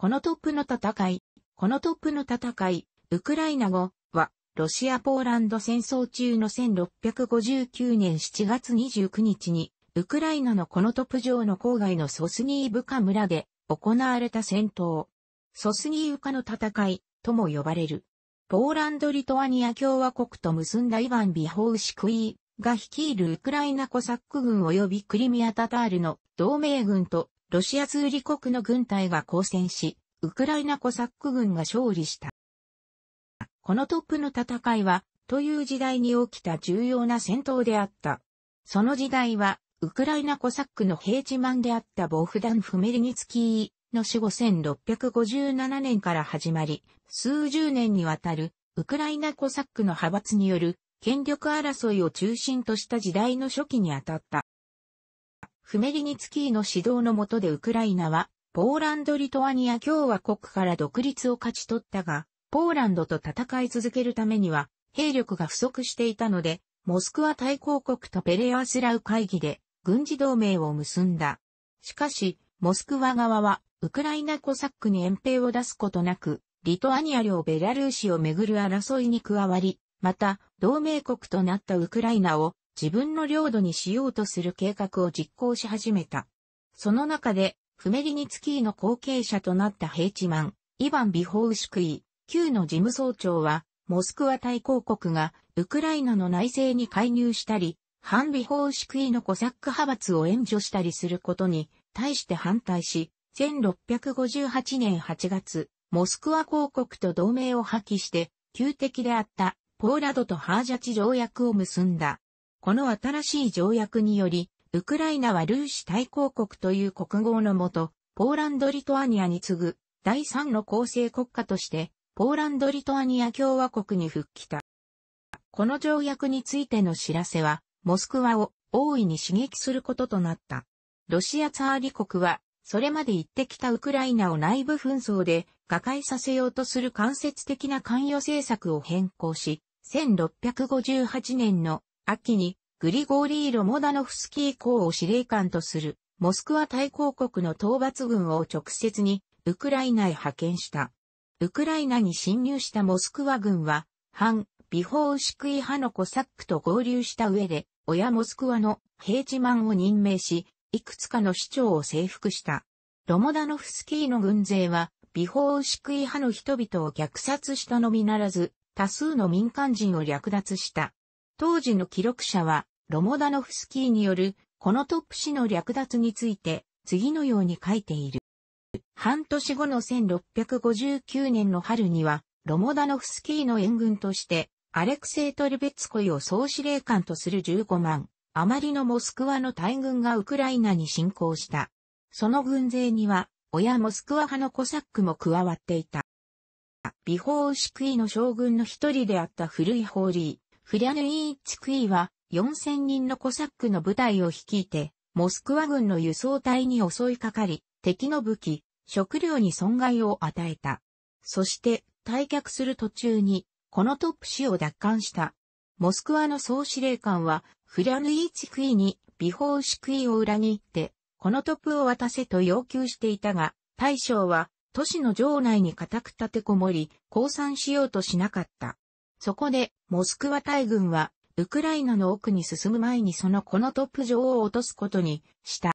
このトップの戦い、このトップの戦い、ウクライナ語は、ロシア・ポーランド戦争中の1659年7月29日に、ウクライナのこのトップ城の郊外のソスニーブカ村で行われた戦闘。ソスニーウカの戦いとも呼ばれる。ポーランド・リトアニア共和国と結んだイヴァン・ビホウシクイーが率いるウクライナコサック軍及びクリミア・タタールの同盟軍とロシア通理国の軍隊が交戦し、ウクライナコサック軍が勝利した。このトップの戦いは、という時代に起きた重要な戦闘であった。その時代は、ウクライナコサックの平地マンであったボフダン・フメリニツキーの死後1657年から始まり、数十年にわたるウクライナコサックの派閥による権力争いを中心とした時代の初期にあたった。フメリニツキーの指導の下でウクライナは、ポーランド・リトアニア共和国から独立を勝ち取ったが、ポーランドと戦い続けるためには、兵力が不足していたので、モスクワ対抗国とペレアスラウ会議で軍事同盟を結んだ。しかし、モスクワ側は、ウクライナコサックに遠兵を出すことなく、リトアニア領ベラルーシをめぐる争いに加わり、また、同盟国となったウクライナを自分の領土にしようとする計画を実行し始めた。その中で、フメリニツキーの後継者となったヘイチマン、イヴァン・ビホウシクイ、旧の事務総長は、モスクワ大公国がウクライナの内政に介入したり、反ビホウシクイのコサック派閥を援助したりすることに対して反対し、1658年8月、モスクワ公国と同盟を破棄して、旧敵であったポーラドとハージャチ条約を結んだ。この新しい条約により、ウクライナはルーシ大公国という国号のもと、ポーランド・リトアニアに次ぐ第3の構成国家として、ポーランド・リトアニア共和国に復帰た。この条約についての知らせは、モスクワを大いに刺激することとなった。ロシアツァーリ国は、それまで行ってきたウクライナを内部紛争で瓦解させようとする間接的な関与政策を変更し、1658年の秋にグリゴーリー・ロモダノフスキー公を司令官とするモスクワ大公国の討伐軍を直接にウクライナへ派遣した。ウクライナに侵入したモスクワ軍は、反、ビホーシクイ派のコサックと合流した上で、親モスクワの平地マンを任命し、いくつかの市長を征服した。ロモダノフスキーの軍勢は、ビホーシクイ派の人々を虐殺したのみならず、多数の民間人を略奪した。当時の記録者は、ロモダノフスキーによる、このトップ氏の略奪について、次のように書いている。半年後の1659年の春には、ロモダノフスキーの援軍として、アレクセイ・トルベツコイを総司令官とする15万、余りのモスクワの大軍がウクライナに侵攻した。その軍勢には、親モスクワ派のコサックも加わっていた。ビホーシクイの将軍の一人であった古いホーリー、フリャヌイーチクイは4000人のコサックの部隊を率いて、モスクワ軍の輸送隊に襲いかかり、敵の武器、食料に損害を与えた。そして退却する途中に、このトップ市を奪還した。モスクワの総司令官は、フリャヌイーチクイに、ビホォーシクイを裏切って、このトップを渡せと要求していたが、大将は、都市の城内に固く立てこもり、降参しようとしなかった。そこで、モスクワ大軍は、ウクライナの奥に進む前にそのこのトップ城を落とすことにした。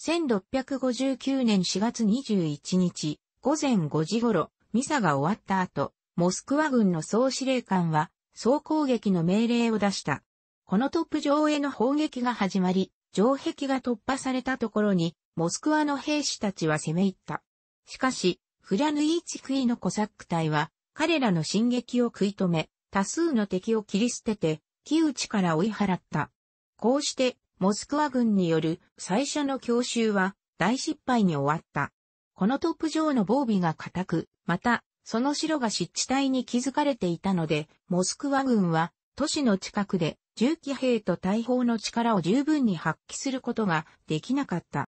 1659年4月21日、午前5時頃、ミサが終わった後、モスクワ軍の総司令官は、総攻撃の命令を出した。このトップ城への砲撃が始まり、城壁が突破されたところに、モスクワの兵士たちは攻め入った。しかし、フラヌイーチクイのコサック隊は、彼らの進撃を食い止め、多数の敵を切り捨てて、木内から追い払った。こうして、モスクワ軍による最初の強襲は大失敗に終わった。このトップ上の防備が固く、また、その城が湿地帯に築かれていたので、モスクワ軍は都市の近くで銃機兵と大砲の力を十分に発揮することができなかった。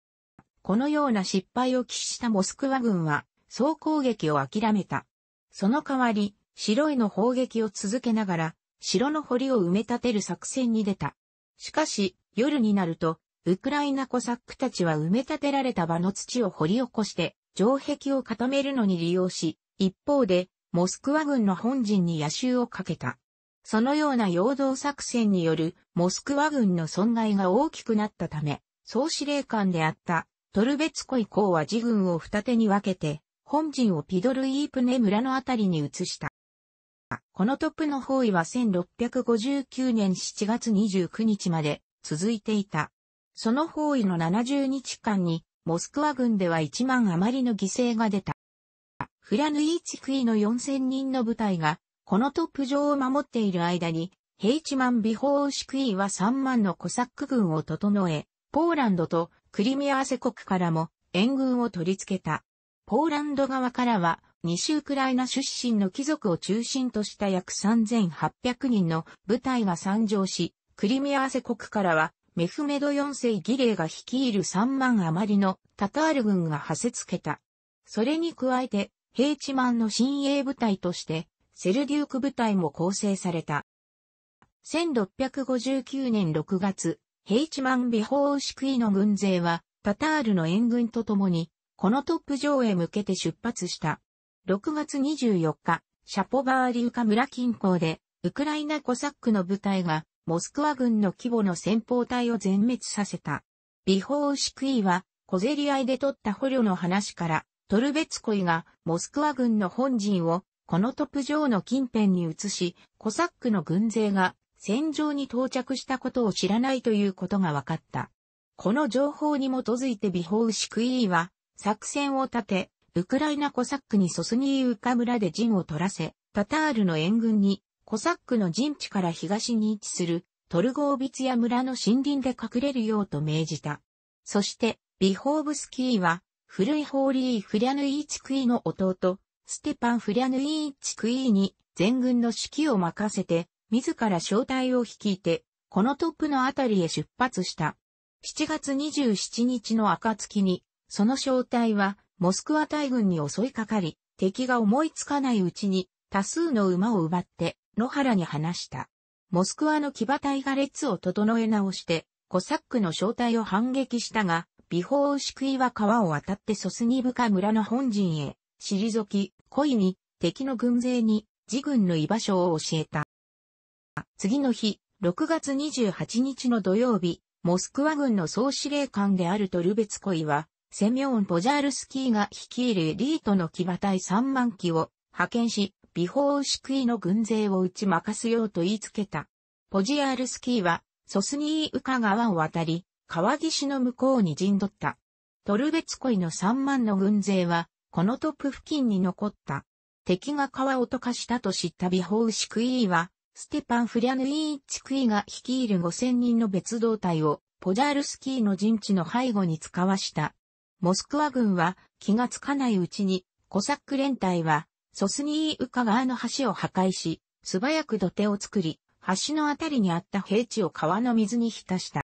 このような失敗を喫したモスクワ軍は総攻撃を諦めた。その代わり、城への砲撃を続けながら、城の堀を埋め立てる作戦に出た。しかし、夜になると、ウクライナコサックたちは埋め立てられた場の土を掘り起こして、城壁を固めるのに利用し、一方で、モスクワ軍の本陣に野襲をかけた。そのような陽動作戦によるモスクワ軍の損害が大きくなったため、総司令官であったトルベツコイ公は自軍を二手に分けて、本陣をピドルイープネ村のあたりに移した。このトップの方位は1659年7月29日まで続いていた。その方位の70日間に、モスクワ軍では1万余りの犠牲が出た。フラヌイチクイの4000人の部隊が、このトップ上を守っている間に、ヘイチマン・ビホーシクイは3万のコサック軍を整え、ポーランドとクリミア汗国からも援軍を取り付けた。ポーランド側からは西ウクライナ出身の貴族を中心とした約3800人の部隊が参上し、クリミア汗国からはメフメド4世儀礼が率いる3万余りのタタール軍が派せつけた。それに加えて、ヘイチマンの新鋭部隊として、セルデューク部隊も構成された。1659年6月、ヘイチマン美法牛クイの軍勢は、タタールの援軍とともに、このトップ上へ向けて出発した。6月24日、シャポバーリウカ村近郊で、ウクライナコサックの部隊が、モスクワ軍の規模の戦法隊を全滅させた。ビホウシクイは、小競り合いで取った捕虜の話から、トルベツコイがモスクワ軍の本陣をこのトップ上の近辺に移し、コサックの軍勢が戦場に到着したことを知らないということが分かった。この情報に基づいてビホウシクイは作戦を立て、ウクライナコサックにソスニーウカ村で陣を取らせ、タタールの援軍に、コサックの陣地から東に位置するトルゴービツヤ村の森林で隠れるようと命じた。そして、ビホーブスキーは、古いホーリー・フリャヌイーチクイの弟、ステパン・フリャヌイーチクイに全軍の指揮を任せて、自ら招待を率いて、このトップのあたりへ出発した。7月27日の暁に、その招待は、モスクワ大軍に襲いかかり、敵が思いつかないうちに多数の馬を奪って野原に放した。モスクワの騎馬隊が列を整え直して、コサックの正体を反撃したが、ビホ牛ウシクイは川を渡ってソスニブカ村の本陣へ、退き、恋に敵の軍勢に自軍の居場所を教えた。次の日、6月28日の土曜日、モスクワ軍の総司令官であるトルベツコイは、セミョン・ポジャールスキーが率いるエリートの騎馬隊3万機を派遣し、ビホウシクイの軍勢を打ち負かすようと言いつけた。ポジアールスキーは、ソスニーウカ川を渡り、川岸の向こうに陣取った。トルベツコイの3万の軍勢は、このトップ付近に残った。敵が川を溶かしたと知ったビホウシクイは、ステパン・フリャヌイーチクイが率いる5000人の別動隊を、ポジャールスキーの陣地の背後に使わした。モスクワ軍は気がつかないうちに、コサック連隊は、ソスニーウカ川の橋を破壊し、素早く土手を作り、橋のあたりにあった平地を川の水に浸した。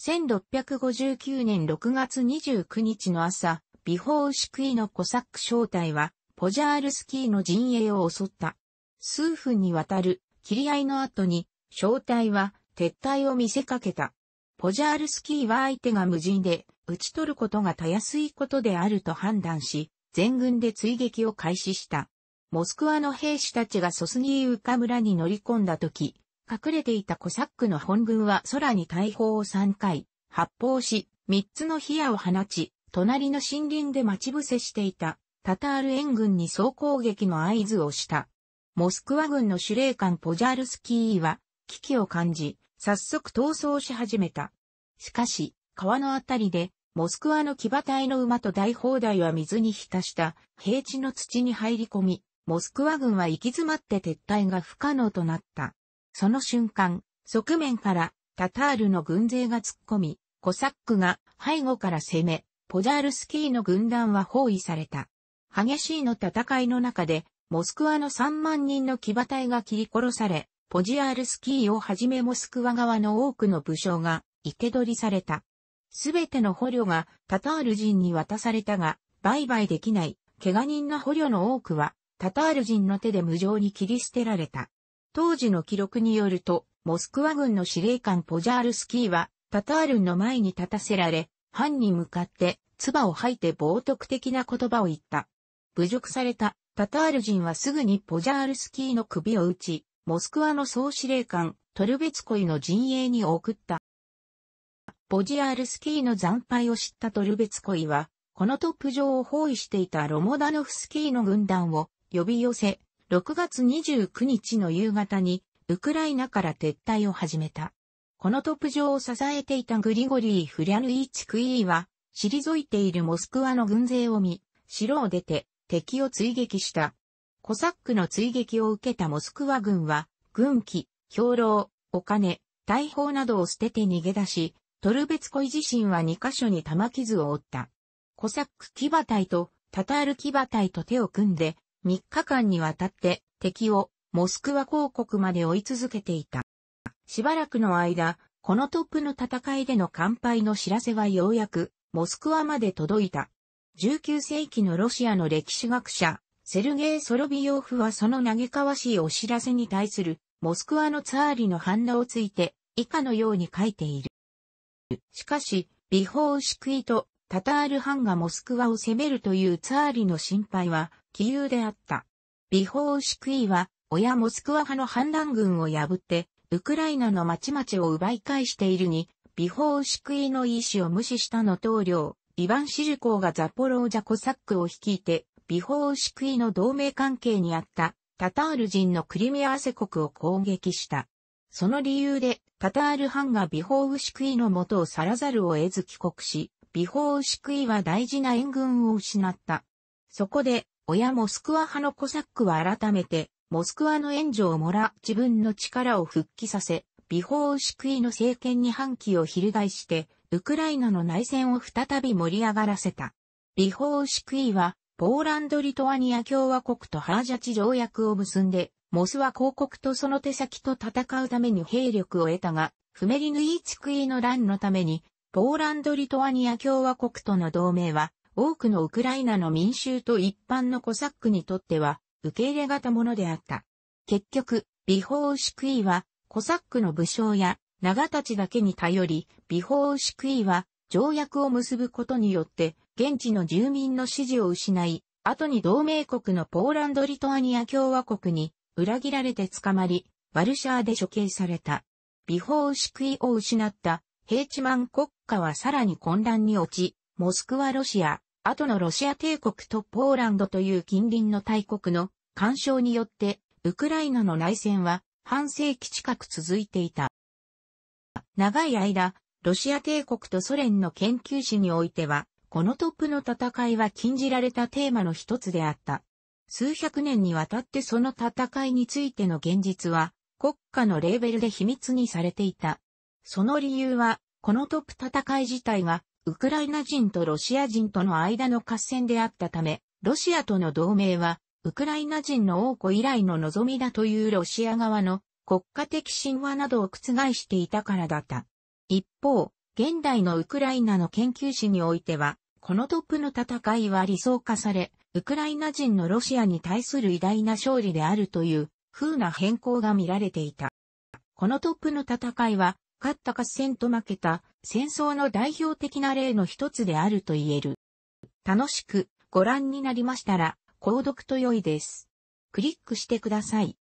1659年6月29日の朝、ビホウシクイのコサック正体は、ポジャールスキーの陣営を襲った。数分にわたる、切り合いの後に、正体は撤退を見せかけた。ポジャールスキーは相手が無人で、打ち取ることがたやすいことであると判断し、全軍で追撃を開始した。モスクワの兵士たちがソスニーウカ村に乗り込んだ時、隠れていたコサックの本軍は空に大砲を3回、発砲し、3つの火矢を放ち、隣の森林で待ち伏せしていた、タタール援軍に総攻撃の合図をした。モスクワ軍の司令官ポジャールスキーは、危機を感じ、早速逃走し始めた。しかし、川のあたりで、モスクワの騎馬隊の馬と大砲台は水に浸した平地の土に入り込み、モスクワ軍は行き詰まって撤退が不可能となった。その瞬間、側面からタタールの軍勢が突っ込み、コサックが背後から攻め、ポジャールスキーの軍団は包囲された。激しいの戦いの中で、モスクワの3万人の騎馬隊が切り殺され、ポジアールスキーをはじめモスクワ側の多くの武将が、生け捕りされた。すべての捕虜がタタール人に渡されたが、売買できない、怪我人の捕虜の多くは、タタール人の手で無情に切り捨てられた。当時の記録によると、モスクワ軍の司令官ポジャールスキーは、タタールンの前に立たせられ、藩に向かって、唾を吐いて冒涜的な言葉を言った。侮辱されたタタール人はすぐにポジャールスキーの首を打ち、モスクワの総司令官、トルベツコイの陣営に送った。ボジアールスキーの惨敗を知ったトルベツコイは、このトップ上を包囲していたロモダノフスキーの軍団を呼び寄せ、6月29日の夕方に、ウクライナから撤退を始めた。このトップ上を支えていたグリゴリー・フリャヌイチクイーは、退いているモスクワの軍勢を見、城を出て敵を追撃した。コサックの追撃を受けたモスクワ軍は、軍機、兵糧、お金、大砲などを捨てて逃げ出し、トルベツコイ自身は2箇所に玉傷を負った。コサック騎馬隊とタタール騎馬隊と手を組んで、3日間にわたって敵をモスクワ公国まで追い続けていた。しばらくの間、このトップの戦いでの乾杯の知らせはようやくモスクワまで届いた。19世紀のロシアの歴史学者、セルゲイ・ソロビヨーフはその嘆かわしいお知らせに対するモスクワのツァーリの反応をついて以下のように書いている。しかし、ビホーシクイとタタールハンがモスクワを攻めるというツァーリの心配は、杞憂であった。ビホーシクイは、親モスクワ派の反乱軍を破って、ウクライナの町々を奪い返しているに、ビホーシクイの意志を無視したの棟領、イヴァン・シルコーがザポロージャコサックを率いて、ビホーシクイの同盟関係にあったタタール人のクリミア汗国を攻撃した。その理由でタタール藩がビホウシクイの元を去らざるを得ず帰国し、ビホウシクイは大事な援軍を失った。そこで、親モスクワ派のコサックは改めて、モスクワの援助をもら自分の力を復帰させ、ビホウシクイの政権に反旗を翻して、ウクライナの内戦を再び盛り上がらせた。ビホウシクイは、ポーランド・リトアニア共和国とハージャチ条約を結んで、モスは広告とその手先と戦うために兵力を得たが、フメリヌイ地区の乱のために、ポーランド・リトアニア共和国との同盟は、多くのウクライナの民衆と一般のコサックにとっては、受け入れがたものであった。結局、ビホウシクイは、コサックの武将や、長たちだけに頼り、ビホウシクイは、条約を結ぶことによって、現地の住民の支持を失い、後に同盟国のポーランド・リトアニア共和国に裏切られて捕まり、ワルシャーで処刑された。ビ法ォシクイを失ったヘイチマン国家はさらに混乱に落ち、モスクワロシア、後のロシア帝国とポーランドという近隣の大国の干渉によって、ウクライナの内戦は半世紀近く続いていた。長い間、ロシア帝国とソ連の研究史においては、このトップの戦いは禁じられたテーマの一つであった。数百年にわたってその戦いについての現実は、国家のレーベルで秘密にされていた。その理由は、このトップ戦い自体が、ウクライナ人とロシア人との間の合戦であったため、ロシアとの同盟は、ウクライナ人の王子以来の望みだというロシア側の国家的神話などを覆していたからだった。一方、現代のウクライナの研究史においては、このトップの戦いは理想化され、ウクライナ人のロシアに対する偉大な勝利であるという風な変更が見られていた。このトップの戦いは、勝った合戦と負けた戦争の代表的な例の一つであると言える。楽しくご覧になりましたら、購読と良いです。クリックしてください。